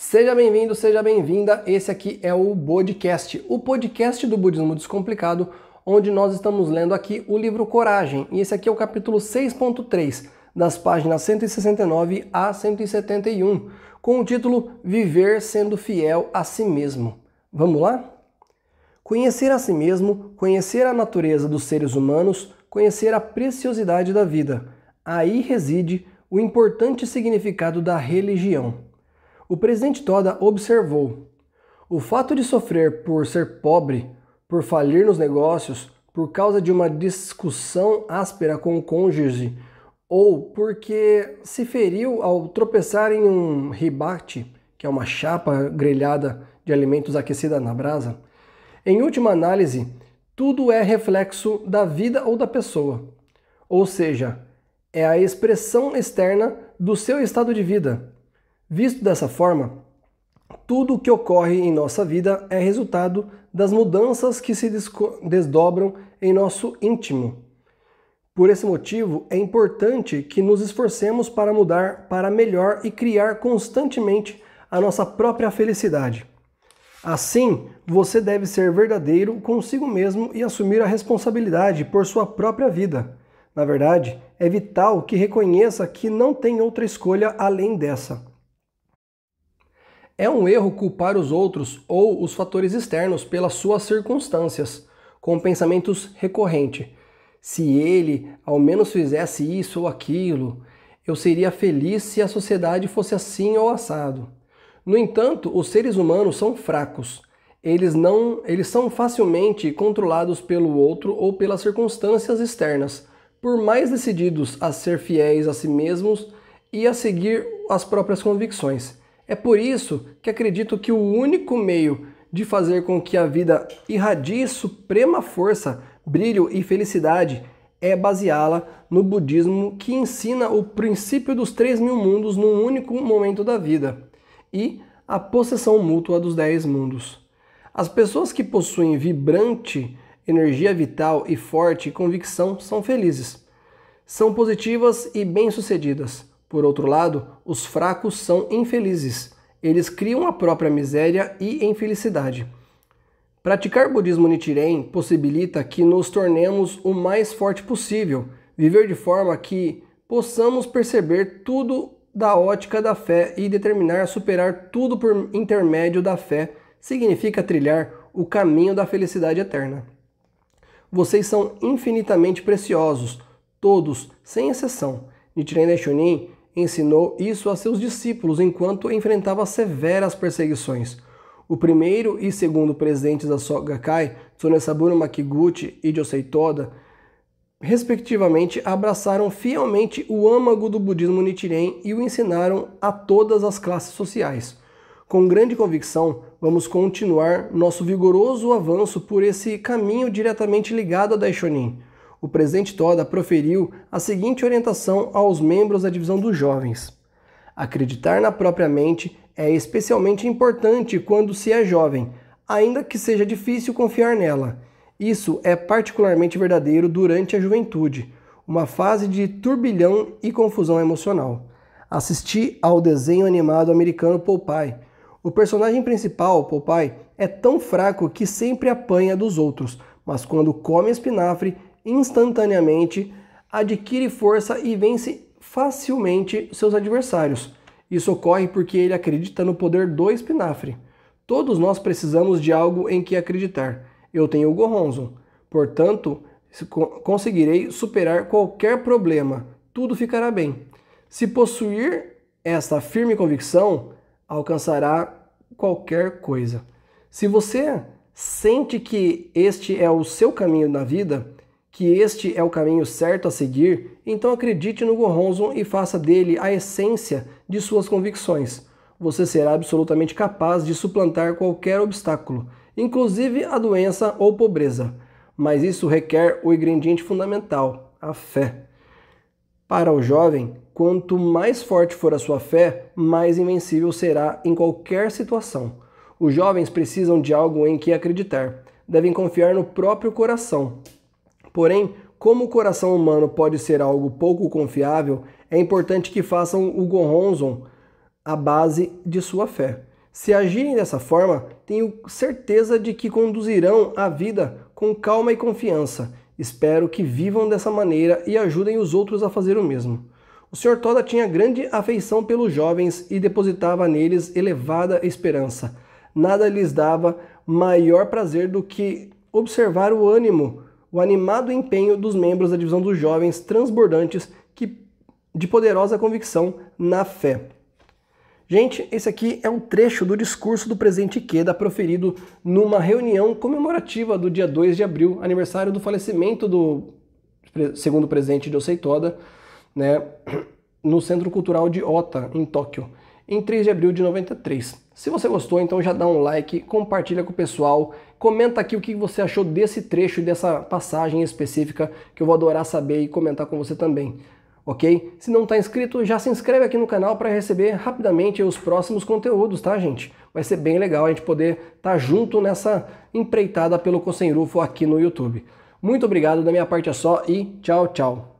Seja bem-vindo, seja bem-vinda. Esse aqui é o podcast, o podcast do Budismo Descomplicado, onde nós estamos lendo aqui o livro Coragem. E esse aqui é o capítulo 6.3, das páginas 169 a 171, com o título Viver sendo fiel a si mesmo. Vamos lá? Conhecer a si mesmo, conhecer a natureza dos seres humanos, conhecer a preciosidade da vida. Aí reside o importante significado da religião. O presidente Toda observou: o fato de sofrer por ser pobre, por falir nos negócios, por causa de uma discussão áspera com o cônjuge ou porque se feriu ao tropeçar em um ribate, que é uma chapa grelhada de alimentos aquecida na brasa. Em última análise, tudo é reflexo da vida ou da pessoa, ou seja, é a expressão externa do seu estado de vida, Visto dessa forma, tudo o que ocorre em nossa vida é resultado das mudanças que se desdobram em nosso íntimo. Por esse motivo, é importante que nos esforcemos para mudar para melhor e criar constantemente a nossa própria felicidade. Assim, você deve ser verdadeiro consigo mesmo e assumir a responsabilidade por sua própria vida. Na verdade, é vital que reconheça que não tem outra escolha além dessa. É um erro culpar os outros ou os fatores externos pelas suas circunstâncias, com pensamentos recorrente. Se ele ao menos fizesse isso ou aquilo, eu seria feliz se a sociedade fosse assim ou assado. No entanto, os seres humanos são fracos. Eles não, eles são facilmente controlados pelo outro ou pelas circunstâncias externas. Por mais decididos a ser fiéis a si mesmos e a seguir as próprias convicções, é por isso que acredito que o único meio de fazer com que a vida irradie suprema força, brilho e felicidade é baseá-la no budismo que ensina o princípio dos três mil mundos num único momento da vida e a possessão mútua dos dez mundos. As pessoas que possuem vibrante energia vital e forte convicção são felizes, são positivas e bem-sucedidas. Por outro lado, os fracos são infelizes. Eles criam a própria miséria e infelicidade. Praticar budismo Nichiren possibilita que nos tornemos o mais forte possível, viver de forma que possamos perceber tudo da ótica da fé e determinar superar tudo por intermédio da fé, significa trilhar o caminho da felicidade eterna. Vocês são infinitamente preciosos, todos, sem exceção. Nichiren Daishonin ensinou isso a seus discípulos enquanto enfrentava severas perseguições. O primeiro e segundo presidentes da Sogakai, Tsunesaburo Makiguchi e Josei Toda, respectivamente, abraçaram fielmente o âmago do budismo Nichiren e o ensinaram a todas as classes sociais. Com grande convicção, vamos continuar nosso vigoroso avanço por esse caminho diretamente ligado a Daishonin o presidente Toda proferiu a seguinte orientação aos membros da divisão dos jovens: Acreditar na própria mente é especialmente importante quando se é jovem, ainda que seja difícil confiar nela. Isso é particularmente verdadeiro durante a juventude, uma fase de turbilhão e confusão emocional. Assisti ao desenho animado americano Popeye. O personagem principal, Popeye, é tão fraco que sempre apanha dos outros, mas quando come espinafre instantaneamente, adquire força e vence facilmente seus adversários. Isso ocorre porque ele acredita no poder do espinafre. Todos nós precisamos de algo em que acreditar. Eu tenho o Goronzon. Portanto, conseguirei superar qualquer problema. Tudo ficará bem. Se possuir esta firme convicção, alcançará qualquer coisa. Se você sente que este é o seu caminho na vida, que este é o caminho certo a seguir, então acredite no Goronzon e faça dele a essência de suas convicções. Você será absolutamente capaz de suplantar qualquer obstáculo, inclusive a doença ou pobreza. Mas isso requer o ingrediente fundamental, a fé. Para o jovem, quanto mais forte for a sua fé, mais invencível será em qualquer situação. Os jovens precisam de algo em que acreditar. Devem confiar no próprio coração, Porém, como o coração humano pode ser algo pouco confiável, é importante que façam o Goronzon a base de sua fé. Se agirem dessa forma, tenho certeza de que conduzirão a vida com calma e confiança. Espero que vivam dessa maneira e ajudem os outros a fazer o mesmo. O Sr. Toda tinha grande afeição pelos jovens e depositava neles elevada esperança. Nada lhes dava maior prazer do que observar o ânimo o animado empenho dos membros da divisão dos jovens transbordantes que, de poderosa convicção na fé. Gente, esse aqui é um trecho do discurso do presidente Ikeda proferido numa reunião comemorativa do dia 2 de abril, aniversário do falecimento do segundo presidente Josei Toda, né, no Centro Cultural de Ota, em Tóquio, em 3 de abril de 93. Se você gostou, então já dá um like, compartilha com o pessoal, comenta aqui o que você achou desse trecho, dessa passagem específica, que eu vou adorar saber e comentar com você também. Ok? Se não está inscrito, já se inscreve aqui no canal para receber rapidamente os próximos conteúdos, tá, gente? Vai ser bem legal a gente poder estar tá junto nessa empreitada pelo Rufo aqui no YouTube. Muito obrigado, da minha parte é só e tchau, tchau.